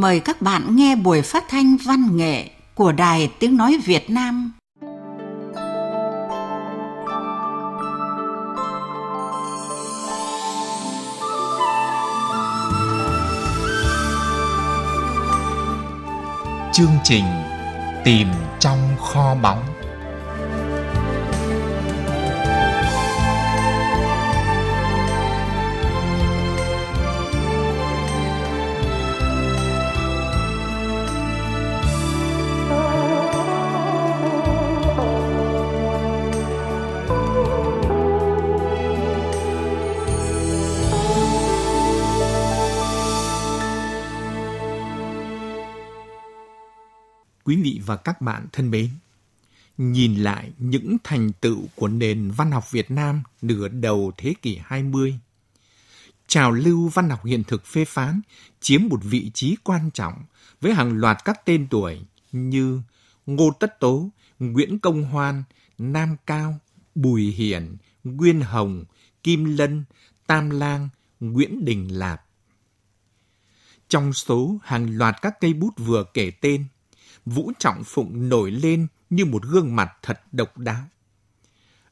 mời các bạn nghe buổi phát thanh văn nghệ của Đài Tiếng Nói Việt Nam. Chương trình Tìm trong kho báu quý vị và các bạn thân mến, nhìn lại những thành tựu của nền văn học Việt Nam nửa đầu thế kỷ 20, trào lưu văn học hiện thực phê phán chiếm một vị trí quan trọng với hàng loạt các tên tuổi như Ngô Tất Tố, Nguyễn Công Hoan, Nam Cao, Bùi Hiển, Nguyên Hồng, Kim Lân, Tam Lang, Nguyễn Đình Lạp. Trong số hàng loạt các cây bút vừa kể tên, Vũ Trọng Phụng nổi lên như một gương mặt thật độc đáo.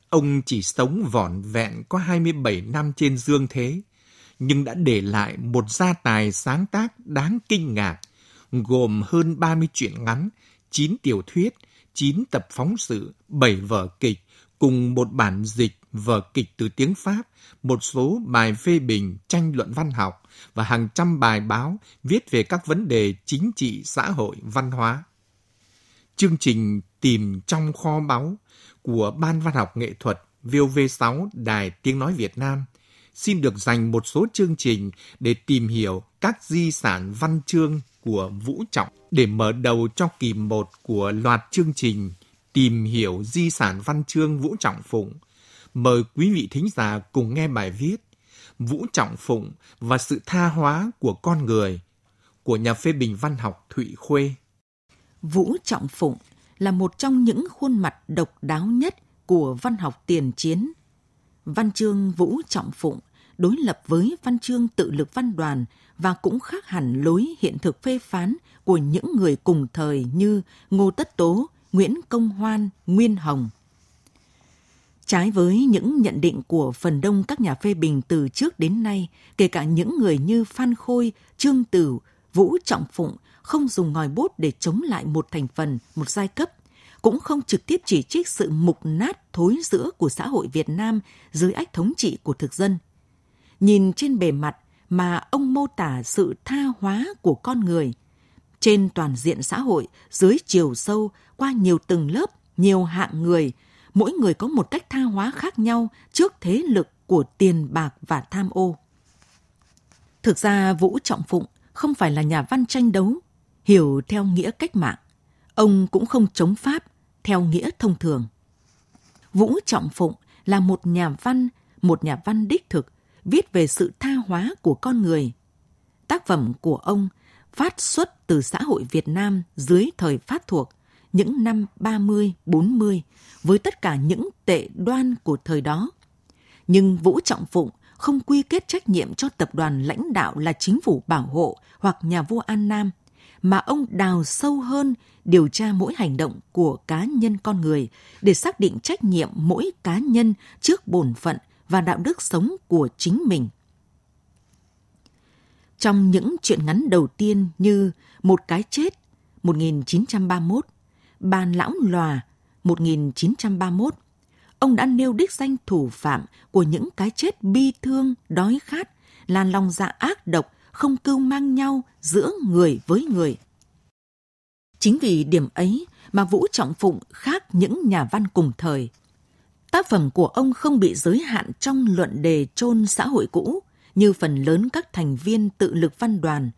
Ông chỉ sống vỏn vẹn có 27 năm trên dương thế, nhưng đã để lại một gia tài sáng tác đáng kinh ngạc, gồm hơn 30 truyện ngắn, 9 tiểu thuyết, 9 tập phóng sự, 7 vở kịch, cùng một bản dịch vở kịch từ tiếng Pháp, một số bài phê bình, tranh luận văn học và hàng trăm bài báo viết về các vấn đề chính trị, xã hội, văn hóa chương trình Tìm trong kho báu của Ban Văn học Nghệ thuật VOV6 Đài Tiếng Nói Việt Nam xin được dành một số chương trình để tìm hiểu các di sản văn chương của Vũ Trọng để mở đầu cho kỳ 1 của loạt chương trình Tìm hiểu di sản văn chương Vũ Trọng Phụng. Mời quý vị thính giả cùng nghe bài viết Vũ Trọng Phụng và sự tha hóa của con người của nhà phê bình văn học Thụy Khuê. Vũ Trọng Phụng là một trong những khuôn mặt độc đáo nhất của văn học tiền chiến. Văn chương Vũ Trọng Phụng đối lập với văn chương tự lực văn đoàn và cũng khác hẳn lối hiện thực phê phán của những người cùng thời như Ngô Tất Tố, Nguyễn Công Hoan, Nguyên Hồng. Trái với những nhận định của phần đông các nhà phê bình từ trước đến nay, kể cả những người như Phan Khôi, Trương Tử, Vũ Trọng Phụng không dùng ngòi bút để chống lại một thành phần, một giai cấp, cũng không trực tiếp chỉ trích sự mục nát thối giữa của xã hội Việt Nam dưới ách thống trị của thực dân. Nhìn trên bề mặt mà ông mô tả sự tha hóa của con người trên toàn diện xã hội dưới chiều sâu qua nhiều tầng lớp, nhiều hạng người, mỗi người có một cách tha hóa khác nhau trước thế lực của tiền bạc và tham ô. Thực ra Vũ Trọng Phụng không phải là nhà văn tranh đấu hiểu theo nghĩa cách mạng. Ông cũng không chống Pháp theo nghĩa thông thường. Vũ Trọng Phụng là một nhà văn, một nhà văn đích thực, viết về sự tha hóa của con người. Tác phẩm của ông phát xuất từ xã hội Việt Nam dưới thời phát thuộc, những năm 30, 40 với tất cả những tệ đoan của thời đó. Nhưng Vũ Trọng Phụng không quy kết trách nhiệm cho tập đoàn lãnh đạo là chính phủ bảo hộ hoặc nhà vua An Nam – mà ông đào sâu hơn điều tra mỗi hành động của cá nhân con người để xác định trách nhiệm mỗi cá nhân trước bổn phận và đạo đức sống của chính mình. Trong những chuyện ngắn đầu tiên như Một cái chết 1931, Bàn lão lòa 1931, ông đã nêu đích danh thủ phạm của những cái chết bi thương, đói khát, là lòng dạ ác độc không cưu mang nhau giữa người với người. Chính vì điểm ấy mà Vũ Trọng Phụng khác những nhà văn cùng thời. Tác phẩm của ông không bị giới hạn trong luận đề chôn xã hội cũ như phần lớn các thành viên tự lực văn đoàn.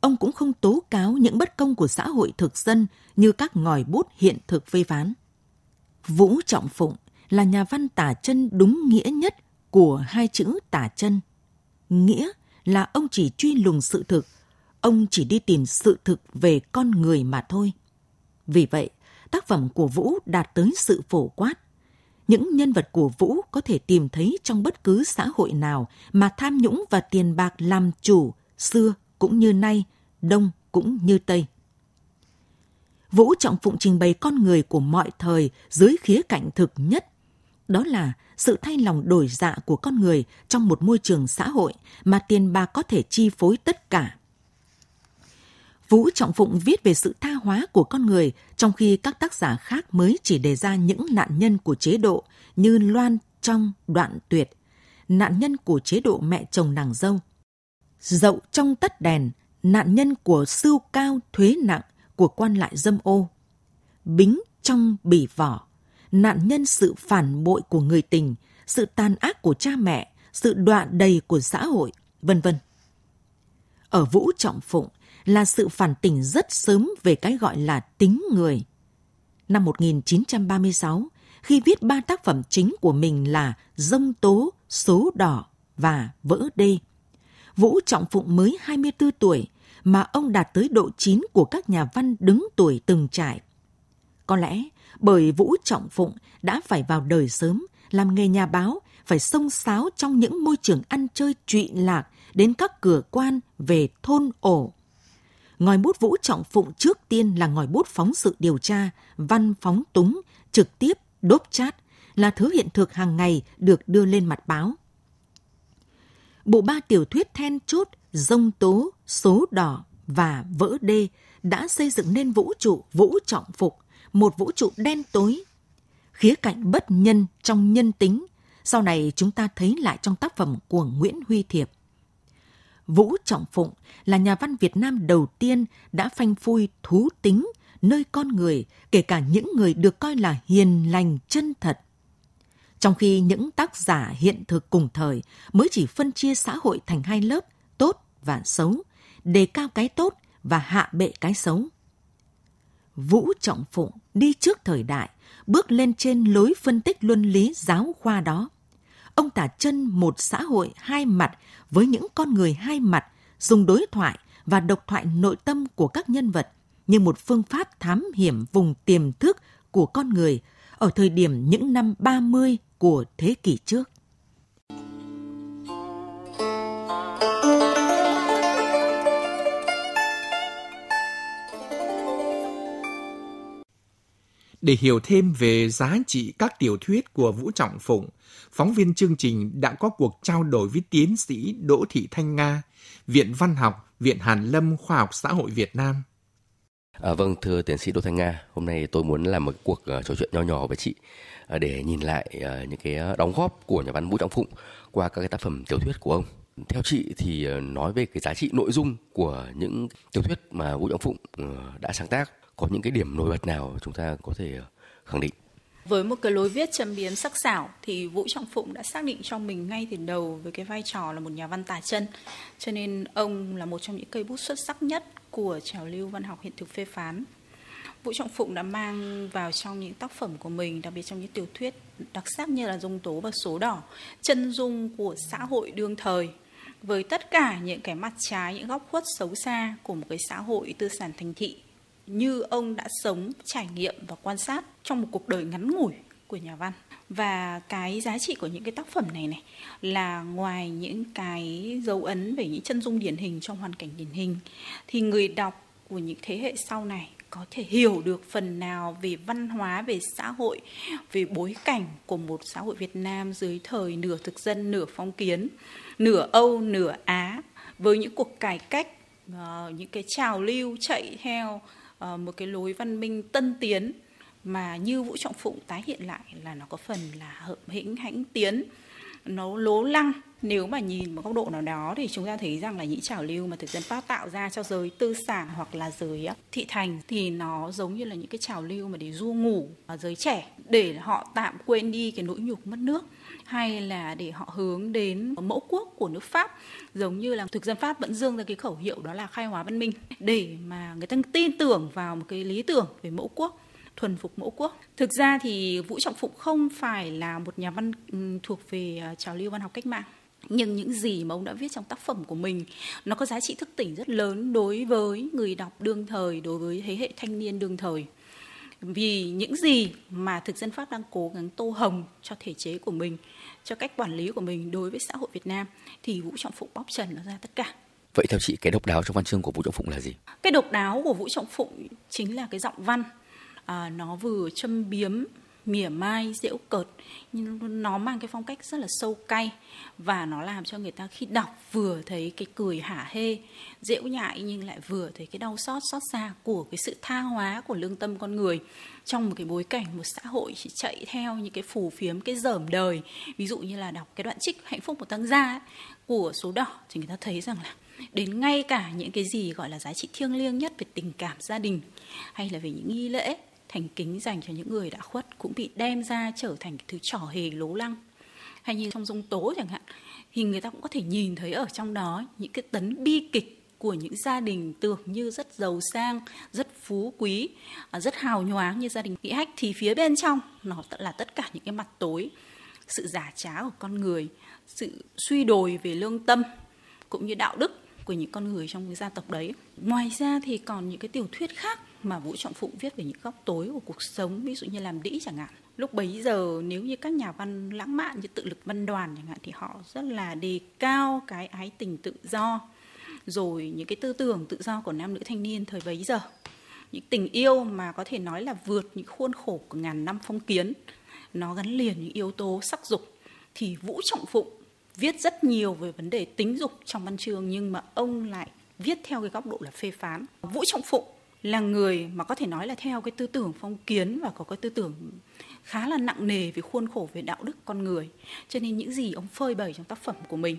Ông cũng không tố cáo những bất công của xã hội thực dân như các ngòi bút hiện thực phê phán. Vũ Trọng Phụng là nhà văn tả chân đúng nghĩa nhất của hai chữ tả chân. Nghĩa là ông chỉ truy lùng sự thực, ông chỉ đi tìm sự thực về con người mà thôi. Vì vậy, tác phẩm của Vũ đạt tới sự phổ quát. Những nhân vật của Vũ có thể tìm thấy trong bất cứ xã hội nào mà tham nhũng và tiền bạc làm chủ, xưa cũng như nay, đông cũng như tây. Vũ Trọng Phụng trình bày con người của mọi thời dưới khía cạnh thực nhất, đó là sự thay lòng đổi dạ của con người trong một môi trường xã hội mà tiền bạc có thể chi phối tất cả. Vũ Trọng Phụng viết về sự tha hóa của con người, trong khi các tác giả khác mới chỉ đề ra những nạn nhân của chế độ như Loan Trong Đoạn Tuyệt, nạn nhân của chế độ mẹ chồng nàng dâu. Dậu trong tắt đèn, nạn nhân của sưu cao thuế nặng của quan lại dâm ô. Bính trong bỉ vỏ, nạn nhân sự phản bội của người tình, sự tàn ác của cha mẹ, sự đoạn đầy của xã hội, vân vân. Ở Vũ Trọng Phụng là sự phản tỉnh rất sớm về cái gọi là tính người. Năm 1936, khi viết ba tác phẩm chính của mình là Dông Tố, Số Đỏ và Vỡ Đê. Vũ Trọng Phụng mới 24 tuổi mà ông đạt tới độ chín của các nhà văn đứng tuổi từng trải. Có lẽ bởi Vũ Trọng Phụng đã phải vào đời sớm, làm nghề nhà báo, phải sông sáo trong những môi trường ăn chơi trụy lạc đến các cửa quan về thôn ổ. Ngòi bút Vũ Trọng Phụng trước tiên là ngòi bút phóng sự điều tra, văn phóng túng, trực tiếp, đốp chát, là thứ hiện thực hàng ngày được đưa lên mặt báo. Bộ ba tiểu thuyết then chốt, dông tố, số đỏ và vỡ đê đã xây dựng nên vũ trụ vũ trọng phục một vũ trụ đen tối. Khía cạnh bất nhân trong nhân tính, sau này chúng ta thấy lại trong tác phẩm của Nguyễn Huy Thiệp. Vũ Trọng Phụng là nhà văn Việt Nam đầu tiên đã phanh phui thú tính nơi con người, kể cả những người được coi là hiền lành chân thật. Trong khi những tác giả hiện thực cùng thời mới chỉ phân chia xã hội thành hai lớp, tốt và xấu, đề cao cái tốt và hạ bệ cái xấu. Vũ Trọng Phụng đi trước thời đại, bước lên trên lối phân tích luân lý giáo khoa đó. Ông tả chân một xã hội hai mặt với những con người hai mặt, dùng đối thoại và độc thoại nội tâm của các nhân vật như một phương pháp thám hiểm vùng tiềm thức của con người ở thời điểm những năm 30 của thế kỷ trước. Để hiểu thêm về giá trị các tiểu thuyết của Vũ Trọng Phụng, phóng viên chương trình đã có cuộc trao đổi với tiến sĩ Đỗ Thị Thanh Nga, Viện Văn học, Viện Hàn Lâm Khoa học Xã hội Việt Nam. À, vâng, thưa tiến sĩ Đỗ Thanh Nga, hôm nay tôi muốn làm một cuộc uh, trò chuyện nho nhỏ với chị uh, để nhìn lại uh, những cái đóng góp của nhà văn Vũ Trọng Phụng qua các cái tác phẩm tiểu thuyết của ông theo chị thì ờ, nói về cái giá trị nội dung của những tiểu thuyết mà vũ trọng phụng ờ, đã sáng tác có những cái điểm nổi bật nào chúng ta có thể ờ, khẳng định với một cái lối viết châm biếm sắc sảo thì Vũ Trọng Phụng đã xác định cho mình ngay từ đầu với cái vai trò là một nhà văn tả chân. Cho nên ông là một trong những cây bút xuất sắc nhất của trào lưu văn học hiện thực phê phán. Vũ Trọng Phụng đã mang vào trong những tác phẩm của mình, đặc biệt trong những tiểu thuyết đặc sắc như là Dung Tố và Số Đỏ, chân dung của xã hội đương thời với tất cả những cái mặt trái, những góc khuất xấu xa của một cái xã hội tư sản thành thị như ông đã sống, trải nghiệm và quan sát trong một cuộc đời ngắn ngủi của nhà văn. Và cái giá trị của những cái tác phẩm này này là ngoài những cái dấu ấn về những chân dung điển hình trong hoàn cảnh điển hình thì người đọc của những thế hệ sau này có thể hiểu được phần nào về văn hóa về xã hội về bối cảnh của một xã hội Việt Nam dưới thời nửa thực dân nửa phong kiến nửa Âu nửa Á với những cuộc cải cách ờ, những cái trào lưu chạy theo ờ, một cái lối văn minh tân tiến mà như Vũ Trọng Phụng tái hiện lại là nó có phần là hợm hĩnh hãnh tiến nó lố lăng nếu mà nhìn một góc độ nào đó thì chúng ta thấy rằng là những trào lưu mà thực dân Pháp tạo ra cho giới tư sản hoặc là giới thị thành thì nó giống như là những cái trào lưu mà để du ngủ ở giới trẻ để họ tạm quên đi cái nỗi nhục mất nước hay là để họ hướng đến mẫu quốc của nước Pháp giống như là thực dân Pháp vẫn dương ra cái khẩu hiệu đó là khai hóa văn minh để mà người ta tin tưởng vào một cái lý tưởng về mẫu quốc thuần phục mẫu quốc. Thực ra thì Vũ Trọng Phụng không phải là một nhà văn ừ, thuộc về à, trào lưu văn học cách mạng nhưng những gì mà ông đã viết trong tác phẩm của mình nó có giá trị thức tỉnh rất lớn đối với người đọc đương thời đối với thế hệ thanh niên đương thời vì những gì mà thực dân pháp đang cố gắng tô hồng cho thể chế của mình cho cách quản lý của mình đối với xã hội việt nam thì vũ trọng phụng bóc trần nó ra tất cả vậy theo chị cái độc đáo trong văn chương của vũ trọng phụng là gì cái độc đáo của vũ trọng phụng chính là cái giọng văn à, nó vừa châm biếm mỉa mai dễu cợt nhưng nó mang cái phong cách rất là sâu cay và nó làm cho người ta khi đọc vừa thấy cái cười hả hê dễu nhại nhưng lại vừa thấy cái đau xót xót xa của cái sự tha hóa của lương tâm con người trong một cái bối cảnh một xã hội chỉ chạy theo những cái phù phiếm cái dởm đời ví dụ như là đọc cái đoạn trích hạnh phúc của tăng gia ấy, của số đỏ thì người ta thấy rằng là đến ngay cả những cái gì gọi là giá trị thiêng liêng nhất về tình cảm gia đình hay là về những nghi lễ thành kính dành cho những người đã khuất cũng bị đem ra trở thành cái thứ trò hề lố lăng hay như trong dung tố chẳng hạn thì người ta cũng có thể nhìn thấy ở trong đó những cái tấn bi kịch của những gia đình tưởng như rất giàu sang, rất phú quý, à, rất hào nhoáng như gia đình nghĩ hách thì phía bên trong nó là tất cả những cái mặt tối, sự giả trá của con người, sự suy đồi về lương tâm cũng như đạo đức của những con người trong cái gia tộc đấy. Ngoài ra thì còn những cái tiểu thuyết khác mà Vũ Trọng Phụng viết về những góc tối của cuộc sống, ví dụ như làm đĩ chẳng hạn. Lúc bấy giờ nếu như các nhà văn lãng mạn như tự lực văn đoàn chẳng hạn thì họ rất là đề cao cái ái tình tự do rồi những cái tư tưởng tự do của nam nữ thanh niên thời bấy giờ những tình yêu mà có thể nói là vượt những khuôn khổ của ngàn năm phong kiến nó gắn liền những yếu tố sắc dục thì vũ trọng phụng viết rất nhiều về vấn đề tính dục trong văn chương nhưng mà ông lại viết theo cái góc độ là phê phán vũ trọng phụng là người mà có thể nói là theo cái tư tưởng phong kiến và có cái tư tưởng khá là nặng nề về khuôn khổ về đạo đức con người cho nên những gì ông phơi bày trong tác phẩm của mình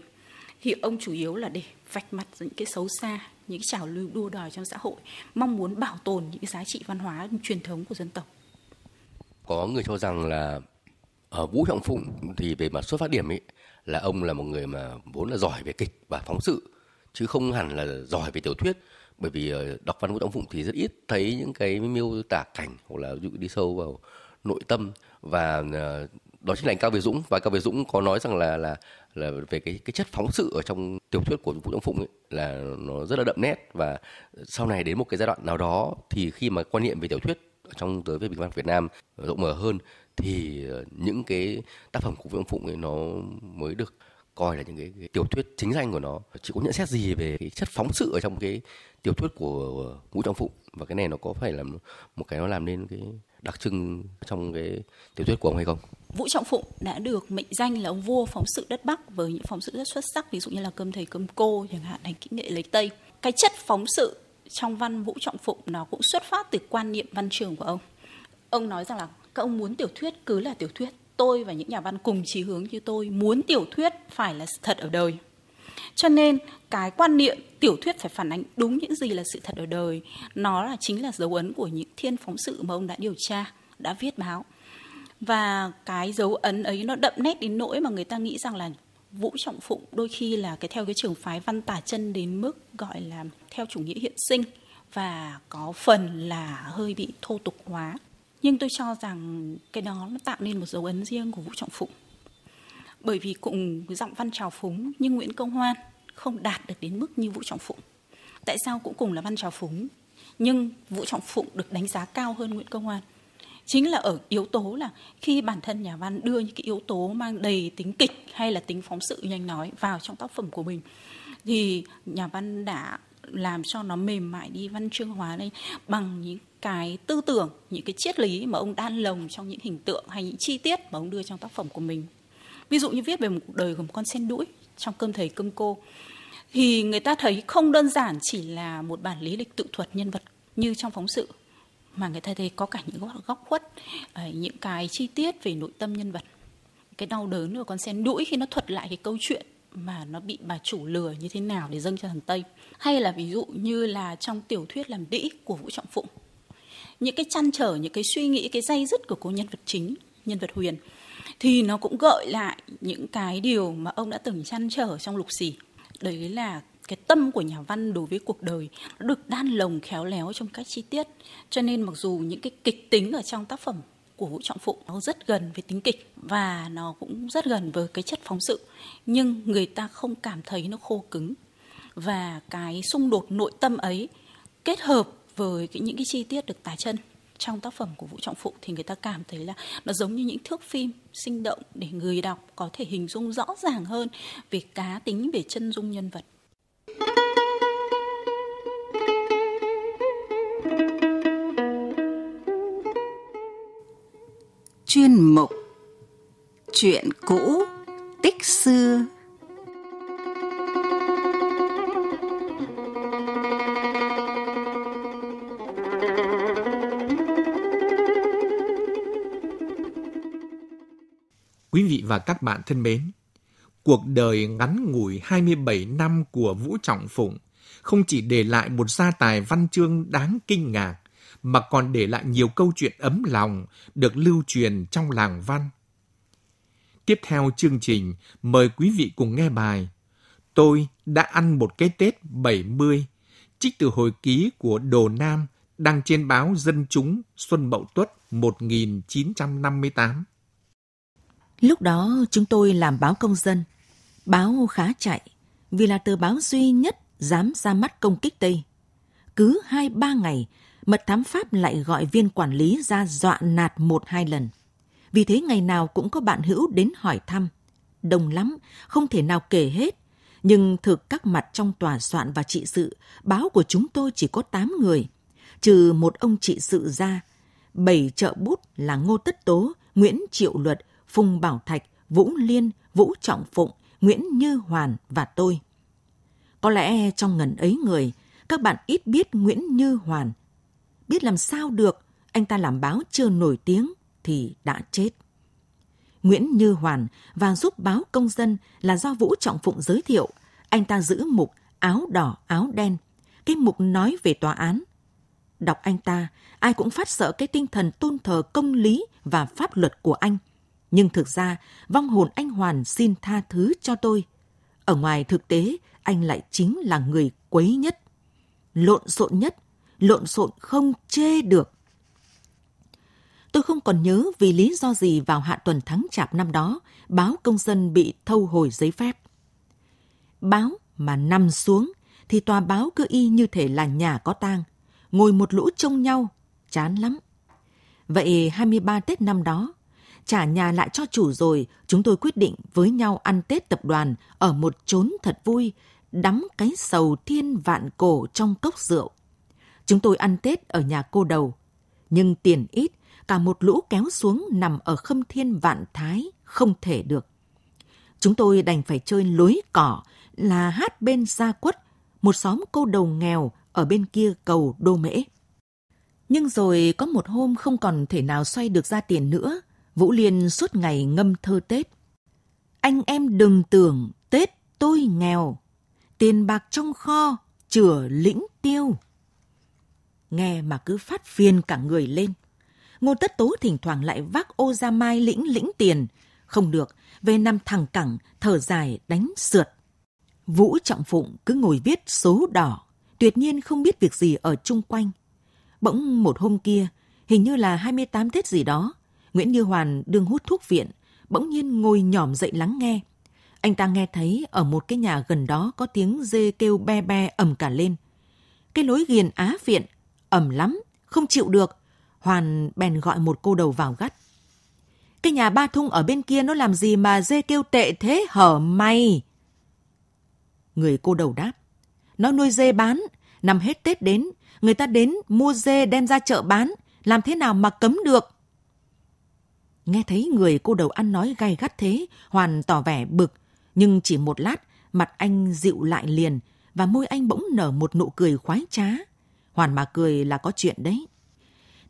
thì ông chủ yếu là để vạch mặt những cái xấu xa những cái trào lưu đua đòi trong xã hội mong muốn bảo tồn những cái giá trị văn hóa truyền thống của dân tộc có người cho rằng là ở vũ trọng phụng thì về mặt xuất phát điểm ấy là ông là một người mà vốn là giỏi về kịch và phóng sự chứ không hẳn là giỏi về tiểu thuyết bởi vì ờ, đọc văn của Tống phụng thì rất ít thấy những cái miêu tả cảnh hoặc là ví dụ đi sâu vào nội tâm và ờ, đó chính là anh cao việt dũng và cao việt dũng có nói rằng là là là về cái cái chất phóng sự ở trong tiểu thuyết của vũ trọng phụng ấy, là nó rất là đậm nét và sau này đến một cái giai đoạn nào đó thì khi mà quan niệm về tiểu thuyết trong giới về bình văn việt nam rộng mở hơn thì ờ, những cái tác phẩm của vũ trọng phụng ấy nó mới được coi là những cái, cái tiểu thuyết chính danh của nó chị có nhận xét gì về cái chất phóng sự ở trong cái tiểu thuyết của ngũ trọng phụng và cái này nó có phải là một cái nó làm nên cái đặc trưng trong cái tiểu thuyết của ông hay không Vũ Trọng Phụng đã được mệnh danh là ông vua phóng sự đất Bắc với những phóng sự rất xuất sắc ví dụ như là cơm thầy cơm cô chẳng hạn hành kỹ nghệ lấy Tây cái chất phóng sự trong văn Vũ Trọng Phụng nó cũng xuất phát từ quan niệm văn trường của ông ông nói rằng là các ông muốn tiểu thuyết cứ là tiểu thuyết tôi và những nhà văn cùng chí hướng như tôi muốn tiểu thuyết phải là sự thật ở đời cho nên cái quan niệm tiểu thuyết phải phản ánh đúng những gì là sự thật ở đời nó là chính là dấu ấn của những thiên phóng sự mà ông đã điều tra đã viết báo và cái dấu ấn ấy nó đậm nét đến nỗi mà người ta nghĩ rằng là Vũ Trọng Phụng đôi khi là cái theo cái trường phái văn tả chân đến mức gọi là theo chủ nghĩa hiện sinh và có phần là hơi bị thô tục hóa nhưng tôi cho rằng cái đó nó tạo nên một dấu ấn riêng của vũ trọng phụng bởi vì cùng giọng văn trào phúng nhưng nguyễn công hoan không đạt được đến mức như vũ trọng phụng tại sao cũng cùng là văn trào phúng nhưng vũ trọng phụng được đánh giá cao hơn nguyễn công hoan chính là ở yếu tố là khi bản thân nhà văn đưa những cái yếu tố mang đầy tính kịch hay là tính phóng sự như anh nói vào trong tác phẩm của mình thì nhà văn đã làm cho nó mềm mại đi văn chương hóa lên bằng những cái tư tưởng những cái triết lý mà ông đan lồng trong những hình tượng hay những chi tiết mà ông đưa trong tác phẩm của mình ví dụ như viết về một cuộc đời một con sen đũi trong cơm thầy cơm cô thì người ta thấy không đơn giản chỉ là một bản lý lịch tự thuật nhân vật như trong phóng sự mà người ta thấy có cả những góc khuất ờ, những cái chi tiết về nội tâm nhân vật cái đau đớn của con sen đũi khi nó thuật lại cái câu chuyện mà nó bị bà chủ lừa như thế nào để dâng cho thằng Tây. Hay là ví dụ như là trong tiểu thuyết làm đĩ của Vũ Trọng Phụng những cái chăn trở những cái suy nghĩ cái dây dứt của cô nhân vật chính nhân vật huyền thì nó cũng gợi lại những cái điều mà ông đã từng chăn trở trong lục xì đấy là cái tâm của nhà văn đối với cuộc đời nó được đan lồng khéo léo trong các chi tiết cho nên mặc dù những cái kịch tính ở trong tác phẩm của Vũ Trọng Phụng nó rất gần với tính kịch và nó cũng rất gần với cái chất phóng sự nhưng người ta không cảm thấy nó khô cứng và cái xung đột nội tâm ấy kết hợp với cái, những cái chi tiết được tả chân trong tác phẩm của Vũ Trọng Phụ thì người ta cảm thấy là nó giống như những thước phim sinh động để người đọc có thể hình dung rõ ràng hơn về cá tính về chân dung nhân vật. Chuyên mục Chuyện cũ tích xưa và các bạn thân mến, cuộc đời ngắn ngủi 27 năm của Vũ Trọng Phụng không chỉ để lại một gia tài văn chương đáng kinh ngạc, mà còn để lại nhiều câu chuyện ấm lòng được lưu truyền trong làng văn. Tiếp theo chương trình, mời quý vị cùng nghe bài Tôi đã ăn một cái Tết 70, trích từ hồi ký của Đồ Nam đăng trên báo Dân Chúng Xuân Mậu Tuất 1958. Lúc đó chúng tôi làm báo công dân. Báo khá chạy, vì là tờ báo duy nhất dám ra mắt công kích Tây. Cứ hai ba ngày, mật thám Pháp lại gọi viên quản lý ra dọa nạt một hai lần. Vì thế ngày nào cũng có bạn hữu đến hỏi thăm. Đông lắm, không thể nào kể hết. Nhưng thực các mặt trong tòa soạn và trị sự, báo của chúng tôi chỉ có 8 người. Trừ một ông trị sự ra, bảy trợ bút là Ngô Tất Tố, Nguyễn Triệu Luật Phùng Bảo Thạch, Vũ Liên, Vũ Trọng Phụng, Nguyễn Như Hoàn và tôi. Có lẽ trong ngần ấy người, các bạn ít biết Nguyễn Như Hoàn. Biết làm sao được, anh ta làm báo chưa nổi tiếng thì đã chết. Nguyễn Như Hoàn và giúp báo công dân là do Vũ Trọng Phụng giới thiệu. Anh ta giữ mục áo đỏ áo đen, cái mục nói về tòa án. Đọc anh ta, ai cũng phát sợ cái tinh thần tôn thờ công lý và pháp luật của anh – nhưng thực ra, vong hồn anh Hoàn xin tha thứ cho tôi. Ở ngoài thực tế, anh lại chính là người quấy nhất, lộn xộn nhất, lộn xộn không chê được. Tôi không còn nhớ vì lý do gì vào hạ tuần tháng chạp năm đó, báo công dân bị thâu hồi giấy phép. Báo mà nằm xuống thì tòa báo cứ y như thể là nhà có tang, ngồi một lũ trông nhau, chán lắm. Vậy 23 Tết năm đó, trả nhà lại cho chủ rồi, chúng tôi quyết định với nhau ăn Tết tập đoàn ở một chốn thật vui, đắm cái sầu thiên vạn cổ trong cốc rượu. Chúng tôi ăn Tết ở nhà cô đầu, nhưng tiền ít, cả một lũ kéo xuống nằm ở khâm thiên vạn thái, không thể được. Chúng tôi đành phải chơi lối cỏ là hát bên Gia Quất, một xóm cô đầu nghèo ở bên kia cầu Đô Mễ. Nhưng rồi có một hôm không còn thể nào xoay được ra tiền nữa, Vũ Liên suốt ngày ngâm thơ Tết. Anh em đừng tưởng Tết tôi nghèo, tiền bạc trong kho chừa lĩnh tiêu. Nghe mà cứ phát phiền cả người lên. Ngô Tất Tố thỉnh thoảng lại vác ô ra mai lĩnh lĩnh tiền. Không được, về năm thằng cẳng, thở dài, đánh sượt. Vũ Trọng Phụng cứ ngồi viết số đỏ, tuyệt nhiên không biết việc gì ở chung quanh. Bỗng một hôm kia, hình như là 28 Tết gì đó, Nguyễn Như Hoàn đương hút thuốc viện, bỗng nhiên ngồi nhỏm dậy lắng nghe. Anh ta nghe thấy ở một cái nhà gần đó có tiếng dê kêu be be ầm cả lên. Cái lối ghiền á viện, ầm lắm, không chịu được. Hoàn bèn gọi một cô đầu vào gắt. Cái nhà ba thung ở bên kia nó làm gì mà dê kêu tệ thế hở mày? Người cô đầu đáp. Nó nuôi dê bán, năm hết Tết đến, người ta đến mua dê đem ra chợ bán, làm thế nào mà cấm được? Nghe thấy người cô đầu ăn nói gay gắt thế, Hoàn tỏ vẻ bực. Nhưng chỉ một lát, mặt anh dịu lại liền và môi anh bỗng nở một nụ cười khoái trá. Hoàn mà cười là có chuyện đấy.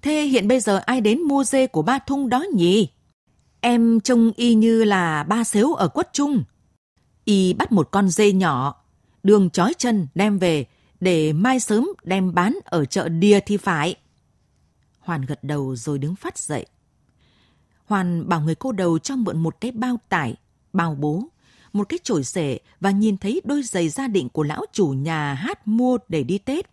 Thế hiện bây giờ ai đến mua dê của ba thung đó nhỉ? Em trông y như là ba xếu ở quất trung. Y bắt một con dê nhỏ, đường chói chân đem về để mai sớm đem bán ở chợ đìa thì phải. Hoàn gật đầu rồi đứng phát dậy. Hoàn bảo người cô đầu cho mượn một cái bao tải, bao bố, một cái chổi rể và nhìn thấy đôi giày gia định của lão chủ nhà hát mua để đi Tết.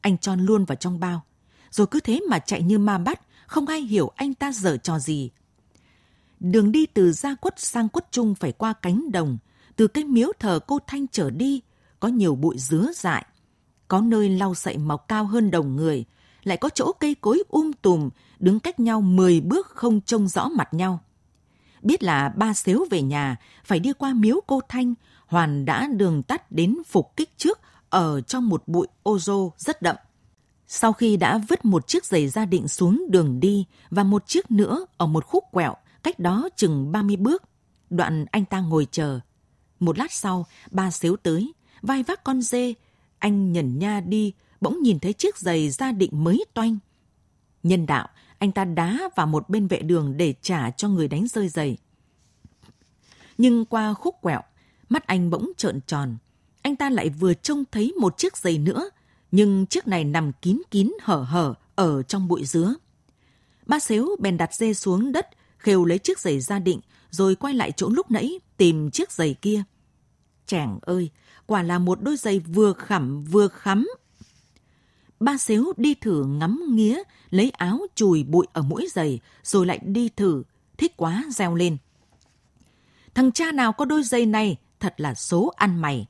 Anh tròn luôn vào trong bao, rồi cứ thế mà chạy như ma bắt, không ai hiểu anh ta dở trò gì. Đường đi từ Gia Quất sang Quất Trung phải qua cánh đồng, từ cái miếu thờ cô Thanh trở đi, có nhiều bụi dứa dại. Có nơi lau sậy mọc cao hơn đồng người, lại có chỗ cây cối um tùm đứng cách nhau 10 bước không trông rõ mặt nhau. Biết là ba xếu về nhà, phải đi qua miếu cô Thanh, Hoàn đã đường tắt đến phục kích trước ở trong một bụi ô rô rất đậm. Sau khi đã vứt một chiếc giày gia định xuống đường đi và một chiếc nữa ở một khúc quẹo, cách đó chừng 30 bước, đoạn anh ta ngồi chờ. Một lát sau, ba xếu tới, vai vác con dê, anh nhẩn nha đi, bỗng nhìn thấy chiếc giày gia định mới toanh. Nhân đạo, anh ta đá vào một bên vệ đường để trả cho người đánh rơi giày. Nhưng qua khúc quẹo, mắt anh bỗng trợn tròn. Anh ta lại vừa trông thấy một chiếc giày nữa, nhưng chiếc này nằm kín kín hở hở ở trong bụi dứa. Ba xếu bèn đặt dê xuống đất, khều lấy chiếc giày ra định, rồi quay lại chỗ lúc nãy tìm chiếc giày kia. Chàng ơi, quả là một đôi giày vừa khẩm vừa khắm ba xếu đi thử ngắm nghía, lấy áo chùi bụi ở mũi giày, rồi lại đi thử, thích quá reo lên. Thằng cha nào có đôi giày này, thật là số ăn mày.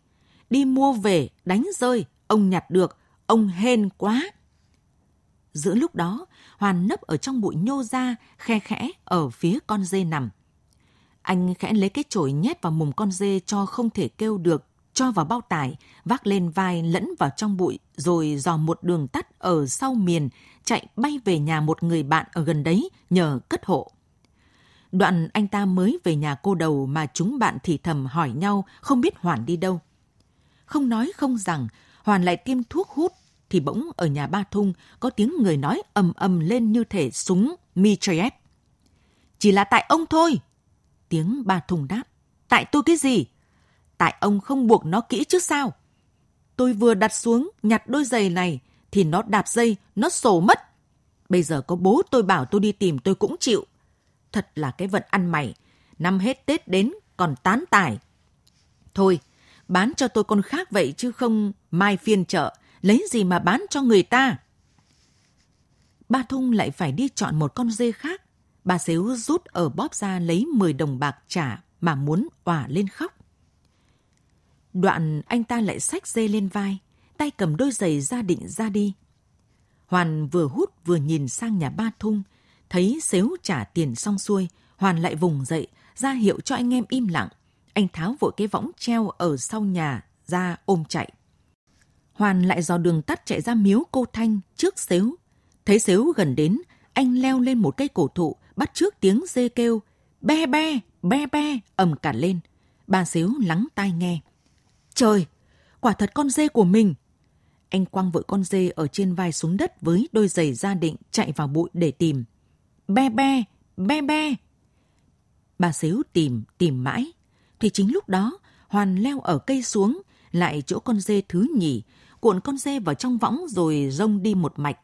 Đi mua về, đánh rơi, ông nhặt được, ông hên quá. Giữa lúc đó, Hoàn nấp ở trong bụi nhô ra, khe khẽ ở phía con dê nằm. Anh khẽ lấy cái chổi nhét vào mồm con dê cho không thể kêu được, cho vào bao tải, vác lên vai lẫn vào trong bụi rồi dò một đường tắt ở sau miền, chạy bay về nhà một người bạn ở gần đấy nhờ cất hộ. Đoạn anh ta mới về nhà cô đầu mà chúng bạn thì thầm hỏi nhau không biết Hoàn đi đâu. Không nói không rằng, Hoàn lại tiêm thuốc hút thì bỗng ở nhà Ba Thung có tiếng người nói ầm ầm lên như thể súng mitraillette. Chỉ là tại ông thôi. Tiếng Ba thùng đáp. Tại tôi cái gì? tại ông không buộc nó kỹ chứ sao? Tôi vừa đặt xuống nhặt đôi giày này thì nó đạp dây, nó sổ mất. Bây giờ có bố tôi bảo tôi đi tìm tôi cũng chịu. Thật là cái vận ăn mày, năm hết Tết đến còn tán tài. Thôi, bán cho tôi con khác vậy chứ không mai phiên chợ, lấy gì mà bán cho người ta. Ba Thung lại phải đi chọn một con dê khác. Bà Xếu rút ở bóp ra lấy 10 đồng bạc trả mà muốn òa lên khóc. Đoạn anh ta lại xách dây lên vai, tay cầm đôi giày ra định ra đi. Hoàn vừa hút vừa nhìn sang nhà ba thung, thấy xếu trả tiền xong xuôi, Hoàn lại vùng dậy, ra hiệu cho anh em im lặng. Anh tháo vội cái võng treo ở sau nhà, ra ôm chạy. Hoàn lại dò đường tắt chạy ra miếu cô Thanh trước xếu. Thấy xếu gần đến, anh leo lên một cây cổ thụ, bắt trước tiếng dê kêu, be be, be be, ầm cả lên. Bà xếu lắng tai nghe trời, quả thật con dê của mình. Anh quăng vội con dê ở trên vai xuống đất với đôi giày gia định chạy vào bụi để tìm. Be be, be be. Bà xíu tìm, tìm mãi. Thì chính lúc đó, Hoàn leo ở cây xuống, lại chỗ con dê thứ nhì cuộn con dê vào trong võng rồi rông đi một mạch,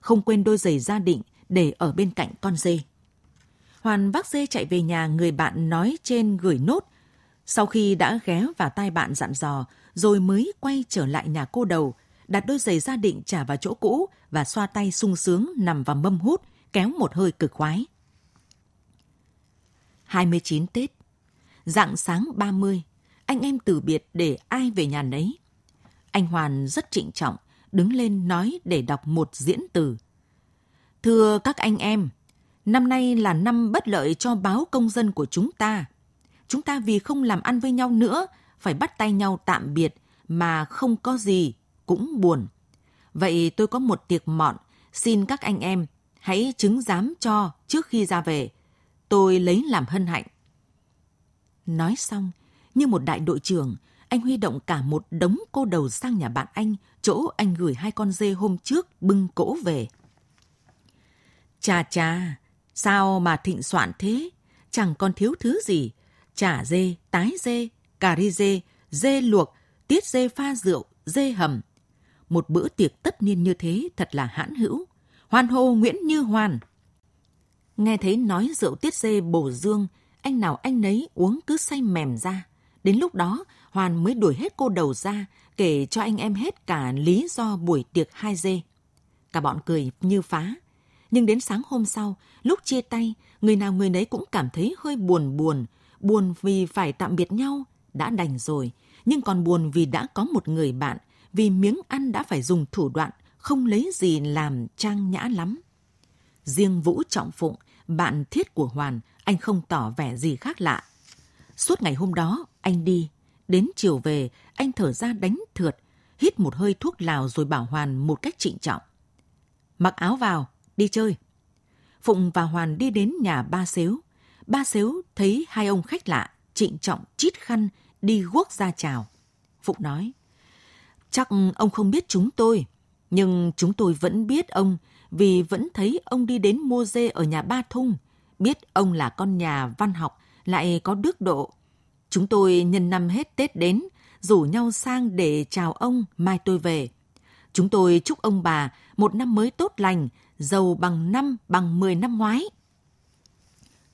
không quên đôi giày gia định để ở bên cạnh con dê. Hoàn vác dê chạy về nhà người bạn nói trên gửi nốt sau khi đã ghé vào tai bạn dặn dò, rồi mới quay trở lại nhà cô đầu, đặt đôi giày gia định trả vào chỗ cũ và xoa tay sung sướng nằm vào mâm hút, kéo một hơi cực khoái. 29 Tết Dạng sáng 30, anh em từ biệt để ai về nhà nấy. Anh Hoàn rất trịnh trọng, đứng lên nói để đọc một diễn từ. Thưa các anh em, năm nay là năm bất lợi cho báo công dân của chúng ta – chúng ta vì không làm ăn với nhau nữa, phải bắt tay nhau tạm biệt mà không có gì, cũng buồn. Vậy tôi có một tiệc mọn, xin các anh em hãy chứng giám cho trước khi ra về. Tôi lấy làm hân hạnh. Nói xong, như một đại đội trưởng, anh huy động cả một đống cô đầu sang nhà bạn anh, chỗ anh gửi hai con dê hôm trước bưng cỗ về. Chà chà, sao mà thịnh soạn thế? Chẳng còn thiếu thứ gì, chả dê, tái dê, cà ri dê, dê luộc, tiết dê pha rượu, dê hầm. Một bữa tiệc tất niên như thế thật là hãn hữu. Hoan hô Nguyễn Như Hoàn. Nghe thấy nói rượu tiết dê bổ dương, anh nào anh nấy uống cứ say mềm ra. Đến lúc đó, Hoàn mới đuổi hết cô đầu ra, kể cho anh em hết cả lý do buổi tiệc hai dê. Cả bọn cười như phá. Nhưng đến sáng hôm sau, lúc chia tay, người nào người nấy cũng cảm thấy hơi buồn buồn, buồn vì phải tạm biệt nhau đã đành rồi, nhưng còn buồn vì đã có một người bạn, vì miếng ăn đã phải dùng thủ đoạn, không lấy gì làm trang nhã lắm. Riêng Vũ Trọng Phụng, bạn thiết của Hoàn, anh không tỏ vẻ gì khác lạ. Suốt ngày hôm đó, anh đi. Đến chiều về, anh thở ra đánh thượt, hít một hơi thuốc lào rồi bảo Hoàn một cách trịnh trọng. Mặc áo vào, đi chơi. Phụng và Hoàn đi đến nhà ba xếu ba xếu thấy hai ông khách lạ, trịnh trọng chít khăn, đi guốc ra chào. Phụng nói, chắc ông không biết chúng tôi, nhưng chúng tôi vẫn biết ông vì vẫn thấy ông đi đến mua dê ở nhà Ba Thung, biết ông là con nhà văn học, lại có đức độ. Chúng tôi nhân năm hết Tết đến, rủ nhau sang để chào ông, mai tôi về. Chúng tôi chúc ông bà một năm mới tốt lành, giàu bằng năm bằng mười năm ngoái.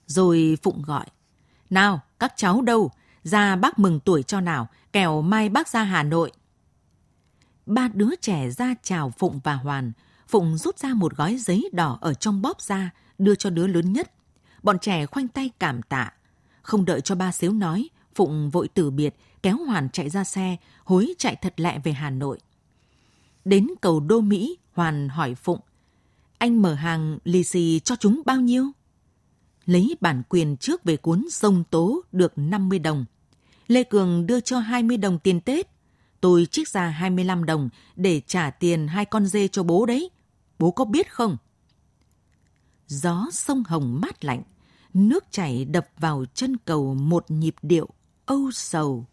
Rồi Phụng gọi. Nào, các cháu đâu? Ra bác mừng tuổi cho nào, kẻo mai bác ra Hà Nội. Ba đứa trẻ ra chào Phụng và Hoàn. Phụng rút ra một gói giấy đỏ ở trong bóp ra, đưa cho đứa lớn nhất. Bọn trẻ khoanh tay cảm tạ. Không đợi cho ba xíu nói, Phụng vội từ biệt, kéo Hoàn chạy ra xe, hối chạy thật lẹ về Hà Nội. Đến cầu Đô Mỹ, Hoàn hỏi Phụng. Anh mở hàng lì xì cho chúng bao nhiêu? lấy bản quyền trước về cuốn Sông Tố được 50 đồng. Lê Cường đưa cho 20 đồng tiền Tết. Tôi trích ra 25 đồng để trả tiền hai con dê cho bố đấy. Bố có biết không? Gió sông Hồng mát lạnh, nước chảy đập vào chân cầu một nhịp điệu âu sầu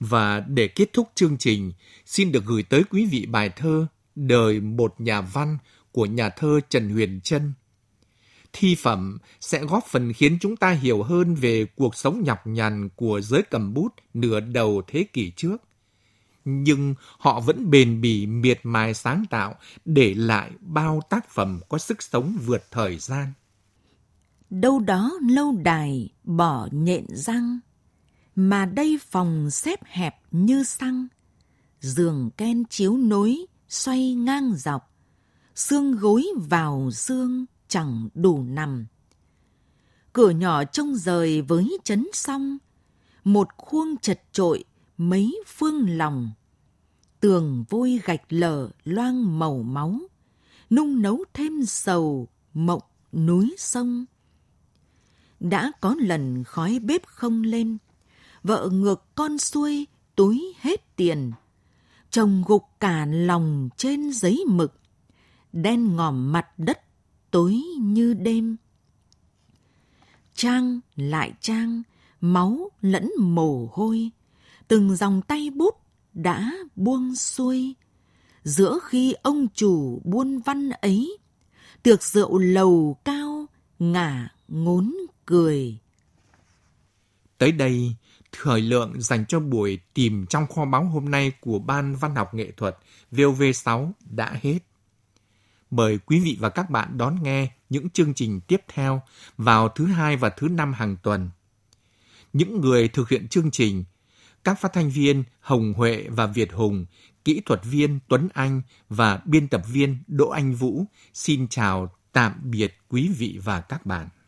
Và để kết thúc chương trình, xin được gửi tới quý vị bài thơ Đời một nhà văn của nhà thơ Trần Huyền Trân. Thi phẩm sẽ góp phần khiến chúng ta hiểu hơn về cuộc sống nhọc nhằn của giới cầm bút nửa đầu thế kỷ trước. Nhưng họ vẫn bền bỉ miệt mài sáng tạo để lại bao tác phẩm có sức sống vượt thời gian. Đâu đó lâu đài bỏ nhện răng mà đây phòng xếp hẹp như xăng. Giường ken chiếu nối, xoay ngang dọc, xương gối vào xương chẳng đủ nằm. Cửa nhỏ trông rời với chấn song, một khuôn chật trội mấy phương lòng. Tường vôi gạch lở loang màu máu, nung nấu thêm sầu, mộng, núi sông. Đã có lần khói bếp không lên, vợ ngược con xuôi túi hết tiền chồng gục cả lòng trên giấy mực đen ngòm mặt đất tối như đêm trang lại trang máu lẫn mồ hôi từng dòng tay bút đã buông xuôi giữa khi ông chủ buôn văn ấy tiệc rượu lầu cao ngả ngốn cười tới đây thời lượng dành cho buổi tìm trong kho báu hôm nay của Ban Văn học Nghệ thuật VOV6 đã hết. Mời quý vị và các bạn đón nghe những chương trình tiếp theo vào thứ hai và thứ năm hàng tuần. Những người thực hiện chương trình, các phát thanh viên Hồng Huệ và Việt Hùng, kỹ thuật viên Tuấn Anh và biên tập viên Đỗ Anh Vũ xin chào tạm biệt quý vị và các bạn.